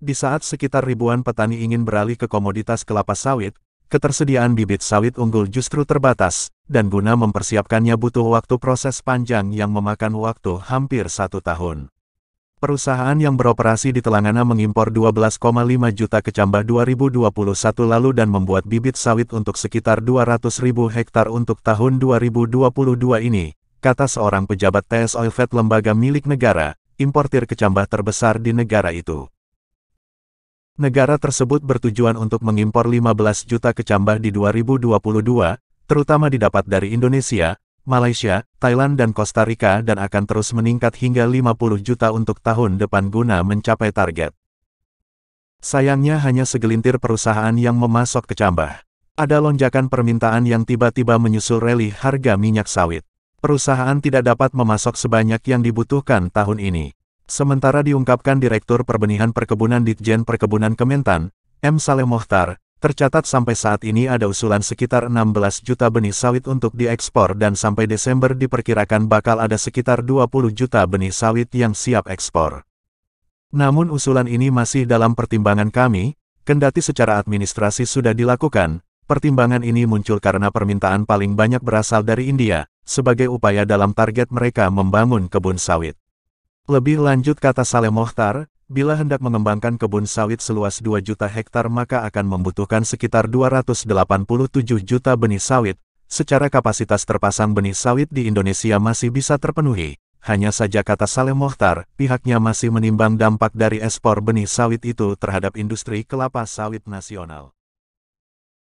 Di saat sekitar ribuan petani ingin beralih ke komoditas kelapa sawit, ketersediaan bibit sawit unggul justru terbatas, dan guna mempersiapkannya butuh waktu proses panjang yang memakan waktu hampir satu tahun. Perusahaan yang beroperasi di Telangana mengimpor 12,5 juta kecambah 2021 lalu dan membuat bibit sawit untuk sekitar 200 ribu hektar untuk tahun 2022 ini, kata seorang pejabat TS Oilfed lembaga milik negara, importir kecambah terbesar di negara itu negara tersebut bertujuan untuk mengimpor 15 juta kecambah di 2022, terutama didapat dari Indonesia, Malaysia, Thailand dan Costa Rica dan akan terus meningkat hingga 50 juta untuk tahun depan guna mencapai target. Sayangnya hanya segelintir perusahaan yang memasok kecambah. Ada lonjakan permintaan yang tiba-tiba menyusul rally harga minyak sawit. Perusahaan tidak dapat memasok sebanyak yang dibutuhkan tahun ini. Sementara diungkapkan Direktur Perbenihan Perkebunan Ditjen Perkebunan Kementan, M. Saleh Mohtar, tercatat sampai saat ini ada usulan sekitar 16 juta benih sawit untuk diekspor dan sampai Desember diperkirakan bakal ada sekitar 20 juta benih sawit yang siap ekspor. Namun usulan ini masih dalam pertimbangan kami, kendati secara administrasi sudah dilakukan, pertimbangan ini muncul karena permintaan paling banyak berasal dari India, sebagai upaya dalam target mereka membangun kebun sawit. Lebih lanjut kata Saleh Mohtar, bila hendak mengembangkan kebun sawit seluas 2 juta hektar maka akan membutuhkan sekitar 287 juta benih sawit. Secara kapasitas terpasang benih sawit di Indonesia masih bisa terpenuhi. Hanya saja kata Saleh Mohtar, pihaknya masih menimbang dampak dari ekspor benih sawit itu terhadap industri kelapa sawit nasional.